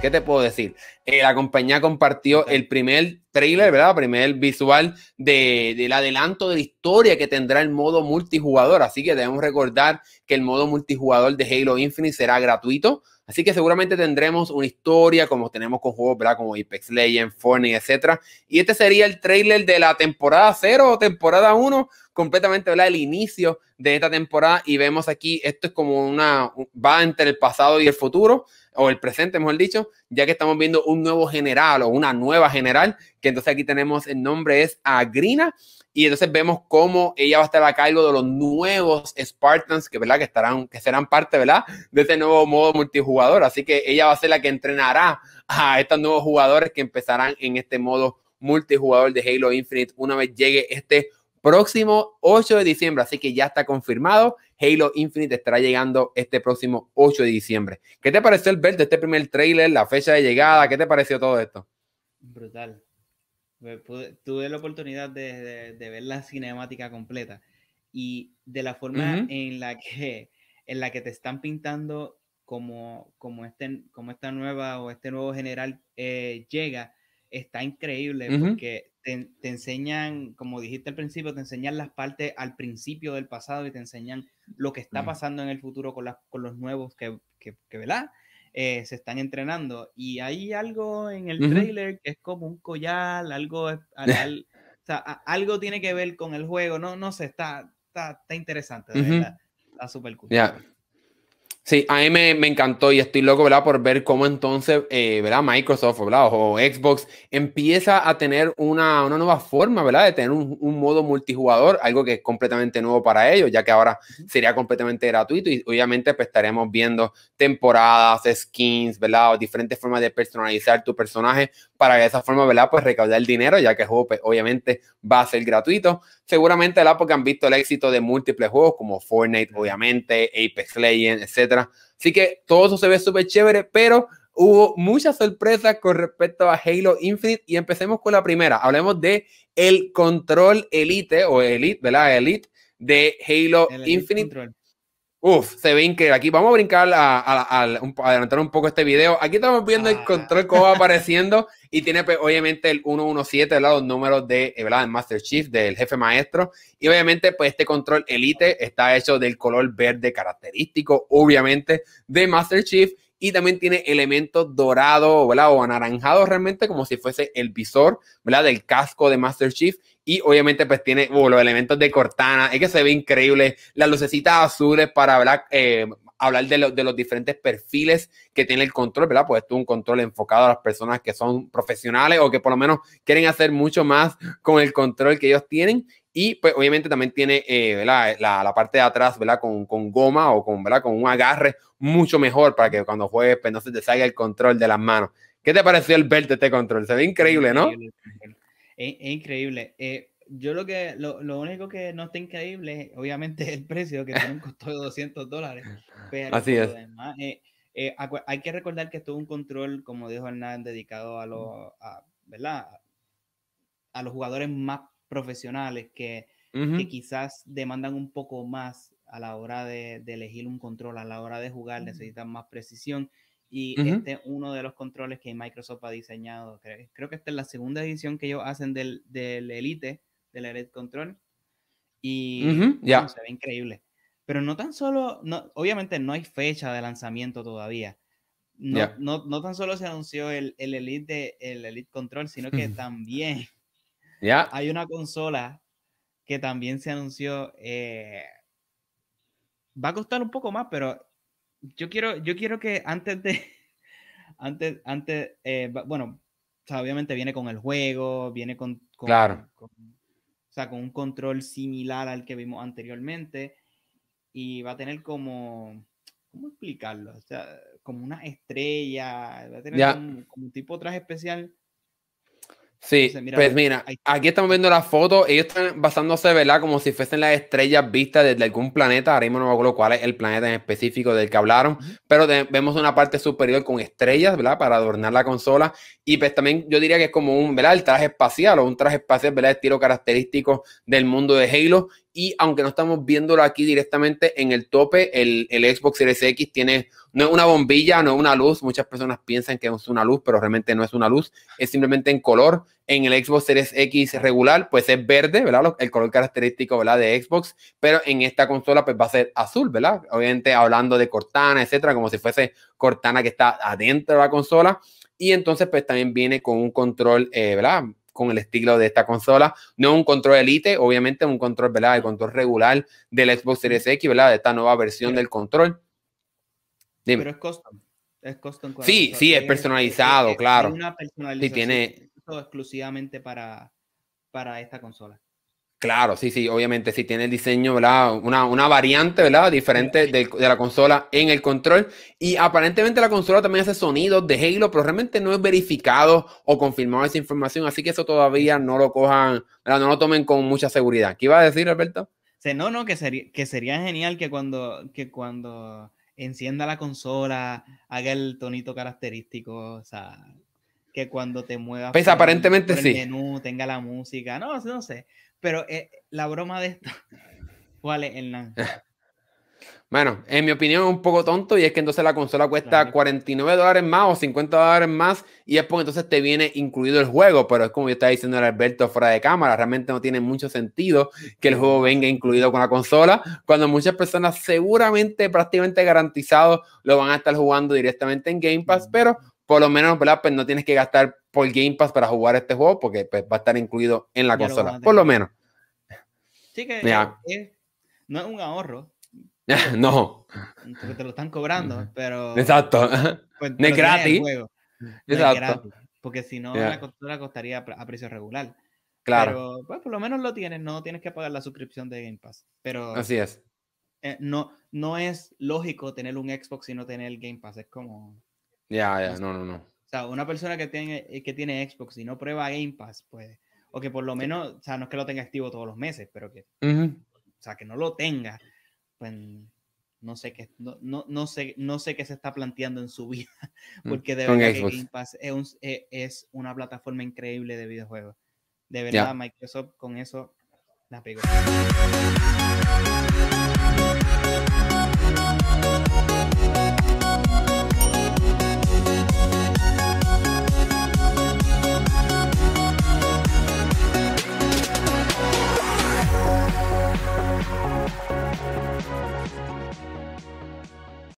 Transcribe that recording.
¿Qué te puedo decir? Eh, la compañía compartió el primer trailer, ¿verdad? Primer visual del adelanto de la historia que tendrá el modo multijugador. Así que debemos recordar que el modo multijugador de Halo Infinite será gratuito. Así que seguramente tendremos una historia como tenemos con juegos, ¿verdad? Como Apex Legends, Fortnite, etc. Y este sería el trailer de la temporada 0 o temporada 1, completamente, ¿verdad? El inicio de esta temporada. Y vemos aquí, esto es como una, va entre el pasado y el futuro, o el presente, mejor dicho ya que estamos viendo un nuevo general o una nueva general, que entonces aquí tenemos el nombre es Agrina, y entonces vemos cómo ella va a estar a cargo de los nuevos Spartans, que, ¿verdad? que, estarán, que serán parte ¿verdad? de este nuevo modo multijugador, así que ella va a ser la que entrenará a estos nuevos jugadores que empezarán en este modo multijugador de Halo Infinite una vez llegue este próximo 8 de diciembre, así que ya está confirmado. Halo Infinite estará llegando este próximo 8 de diciembre. ¿Qué te pareció el ver este primer tráiler, la fecha de llegada? ¿Qué te pareció todo esto? Brutal. tuve la oportunidad de, ver la cinemática completa y de la forma en, la que, en la que te están pintando como, como, este, como esta nueva o este nuevo general eh, llega, está increíble porque te, enseñan, como dijiste al principio, te enseñan las partes al principio del pasado y te enseñan lo que está pasando en el futuro con, con los nuevos que, que, ¿verdad? Eh, se están entrenando. Y hay algo en el trailer que es como un collar, algo, algo tiene que ver con el juego, no, no sé, está, está, interesante, de verdad. Está súper Sí, a mí me, encantó y estoy loco, ¿verdad? Por ver cómo entonces, eh, ¿verdad? Microsoft, ¿verdad? O, Xbox empieza a tener una, una nueva forma, ¿verdad? De tener un, un, modo multijugador, algo que es completamente nuevo para ellos, ya que ahora sería completamente gratuito y obviamente pues, estaremos viendo temporadas, skins, ¿verdad? O diferentes formas de personalizar tu personaje para de esa forma, ¿verdad? Pues recaudar el dinero, ya que el juego pues, obviamente va a ser gratuito. Seguramente, ¿verdad? Porque han visto el éxito de múltiples juegos como Fortnite, obviamente, Apex Legends, etc Así que todo eso se ve súper chévere, pero hubo muchas sorpresas con respecto a Halo Infinite y empecemos con la primera. Hablemos de el control Elite o Elite, ¿verdad? Elite de Halo Infinite. Uf, se ve que Aquí vamos a brincar, a, adelantar un poco este video. Aquí estamos viendo el ah. control cómo va apareciendo y tiene pues, obviamente el 117, ¿verdad? Los números de, eh, ¿verdad? Master Chief, del jefe maestro. Y obviamente pues este control Elite está hecho del color verde característico, obviamente, de Master Chief y también tiene elementos dorados, ¿verdad? O anaranjados realmente, como si fuese el visor, ¿verdad? Del casco de Master Chief. Y obviamente pues tiene uh, los elementos de Cortana, es que se ve increíble, las lucecitas azules para, eh, hablar de, los diferentes perfiles que tiene el control, ¿verdad? Pues un control enfocado a las personas que son profesionales o que por lo menos quieren hacer mucho más con el control que ellos tienen. Y pues obviamente también tiene eh, la, parte de atrás, ¿verdad? Con, goma o con, ¿verdad? con un agarre mucho mejor para que cuando juegues pues, no se te salga el control de las manos. ¿Qué te pareció el verte este control? Se ve increíble, ¿no? Es, increíble. E, e eh, yo lo que lo, único que no está increíble obviamente, es el precio que tiene un de 200 dólares. Así es. Eh, hay que recordar que esto es un control, como dijo Hernán, dedicado a los, a los jugadores más profesionales que, quizás demandan un poco más a la hora de, elegir un control, a la hora de jugar, necesitan más precisión. Y este es uno de los controles que Microsoft ha diseñado. Creo, que esta es la segunda edición que ellos hacen del, del Elite, del Elite Control. Y ya se ve increíble. Pero no tan solo, obviamente no hay fecha de lanzamiento todavía. No, no, tan solo se anunció el, el Elite, de, el Elite Control, sino que también hay una consola que también se anunció. Eh, va a costar un poco más, pero yo quiero, yo quiero que antes de. Antes, antes, eh, bueno, obviamente viene con el juego, viene con, claro. sea, con un control similar al que vimos anteriormente y va a tener como, ¿cómo explicarlo? como una estrella, va a tener como, un tipo de traje especial Sí, pues mira, aquí estamos viendo la foto. ellos están basándose, ¿verdad? Como si fuesen las estrellas vistas desde algún planeta, ahora mismo no me acuerdo cuál es el planeta en específico del que hablaron, pero vemos una parte superior con estrellas, ¿verdad? Para adornar la consola y pues también yo diría que es como un, ¿verdad? El traje espacial o un traje espacial, ¿verdad? Estilo característico del mundo de Halo y aunque no estamos viéndolo aquí directamente en el tope, el, Xbox Series X tiene, no es una bombilla, no es una luz, muchas personas piensan que es una luz, pero realmente no es una luz, es simplemente en color. En el Xbox Series X regular, pues es verde, ¿verdad? El color característico, ¿verdad? De Xbox, pero en esta consola, pues va a ser azul, ¿verdad? Obviamente hablando de Cortana, etcétera, como si fuese Cortana que está adentro de la consola. Y entonces, pues también viene con un control, eh, ¿verdad? con el estilo de esta consola. No un control Elite, obviamente un control, ¿verdad? El control regular del Xbox Series X, ¿verdad? De esta nueva versión del control. Pero es custom. Es custom sí, sí, es personalizado, claro. Es una personalización tiene... exclusivamente para, para esta consola. Claro, sí, sí, obviamente si sí, tiene el diseño, ¿verdad? Una, una variante, ¿verdad? Diferente de, la consola en el control. Y aparentemente la consola también hace sonidos de Halo, pero realmente no es verificado o confirmado esa información, así que eso todavía no lo cojan, ¿verdad? No lo tomen con mucha seguridad. ¿Qué iba a decir, Alberto? Sí, no, no, que, sería, que sería genial que cuando, que cuando encienda la consola haga el tonito característico, o sea, que cuando te muevas. Pues aparentemente por el menú, tenga la música, no, no sé. Pero eh, la broma de esto, ¿cuál es, Hernán? Bueno, en mi opinión es un poco tonto y es que entonces la consola cuesta 49 dólares más o 50 dólares más y es porque entonces te viene incluido el juego, pero es como yo estaba diciendo el Alberto fuera de cámara, realmente no tiene mucho sentido que el juego venga incluido con la consola cuando muchas personas seguramente prácticamente garantizado lo van a estar jugando directamente en Game Pass, pero por lo menos, ¿verdad? Pues no tienes que gastar por Game Pass para jugar este juego porque pues, va a estar incluido en la consola, por lo menos. Sí que no es un ahorro. no. te lo están cobrando, pero... Exacto. Pues, no es gratis. Exacto. porque si no, la consola costaría a precio regular. Claro. Pero pues, por lo menos lo tienes, no tienes que pagar la suscripción de Game Pass. Pero, Así es. Eh, no, no es lógico tener un Xbox y no tener el Game Pass. Es como. Ya, ya, no, no, no. O sea, una persona que tiene, eh, que tiene Xbox y no prueba Game Pass, pues, o que por lo menos, o sea, no es que lo tenga activo todos los meses, pero que, o sea, que no lo tenga, pues, no sé qué, no, sé, no sé qué se está planteando en su vida, mm, porque de verdad que Game Pass eh, es, una plataforma increíble de videojuegos. De verdad, Microsoft con eso la pegó.